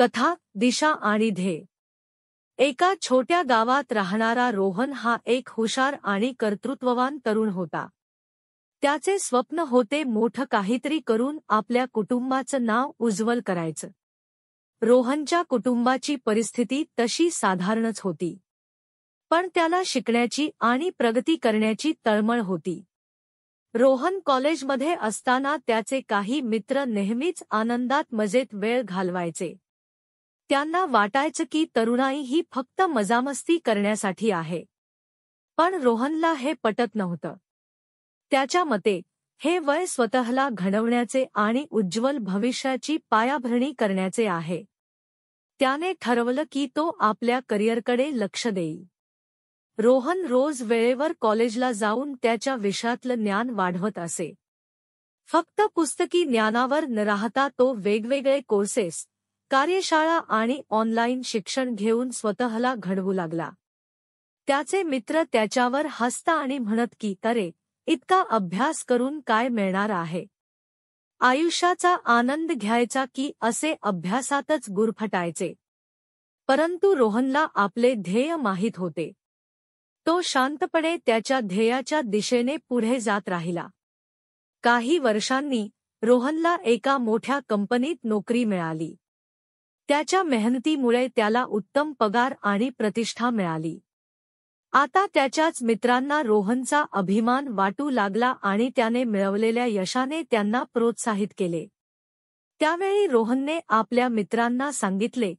कथा दिशा आणि ध्येय एका छोट्या गावात राहणारा रोहन हा एक हुशार आणि कर्तृत्ववान तरुण होता त्याचे स्वप्न होते मोठं काहीतरी करून आपल्या कुटुंबाचं नाव उज्ज्वल करायचं रोहनच्या कुटुंबाची परिस्थिती तशी साधारणच होती पण त्याला शिकण्याची आणि प्रगती करण्याची तळमळ होती रोहन कॉलेजमध्ये असताना त्याचे काही मित्र नेहमीच आनंदात मजेत वेळ घालवायचे त्यांना वाटायचं की तरुणाई ही फक्त मजामस्ती करण्यासाठी आहे पण रोहनला हे पटत नव्हतं त्याच्या मते हे वय स्वतःला घडवण्याचे आणि उज्ज्वल भविष्याची पायाभरणी करण्याचे आहे त्याने ठरवलं की तो आपल्या करिअरकडे लक्ष देईल रोहन रोज वेळेवर कॉलेजला जाऊन त्याच्या विषयातलं ज्ञान वाढवत असे फक्त पुस्तकी ज्ञानावर न राहता तो वेगवेगळे कोर्सेस कार्यशाळा आणि ऑनलाईन शिक्षण घेऊन स्वतःला घडवू लागला त्याचे मित्र त्याच्यावर हसता आणि म्हणत की अरे इतका अभ्यास करून काय मिळणार आहे आयुष्याचा आनंद घ्यायचा की असे अभ्यासातच गुरफटायचे परंतु रोहनला आपले ध्येय माहीत होते तो शांतपणे त्याच्या ध्येयाच्या दिशेने पुढे जात राहिला काही वर्षांनी रोहनला एका मोठ्या कंपनीत नोकरी मिळाली त्याच्या मेहनतीमुळे त्याला उत्तम पगार आणि प्रतिष्ठा मिळाली आता त्याच्याच मित्रांना रोहनचा अभिमान वाटू लागला आणि त्याने मिळवलेल्या यशाने त्यांना प्रोत्साहित केले त्यावेळी रोहनने आपल्या मित्रांना सांगितले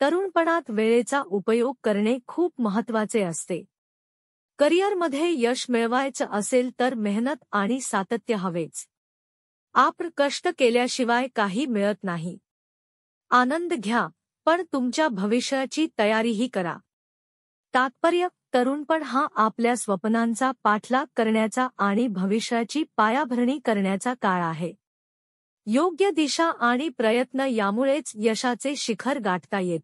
तरुणपणात वेळेचा उपयोग करणे खूप महत्वाचे असते करिअरमध्ये यश मिळवायचं असेल तर मेहनत आणि सातत्य हवेच आपण कष्ट केल्याशिवाय काही मिळत नाही आनंद घ्या पण तुमच्या भविष्याची तयारीही करा तात्पर्य तरुणपण हा आपल्या स्वप्नांचा पाठलाग करण्याचा आणि भविष्याची पायाभरणी करण्याचा काळ आहे योग्य दिशा आणि प्रयत्न यामुळेच यशाचे शिखर गाठता येते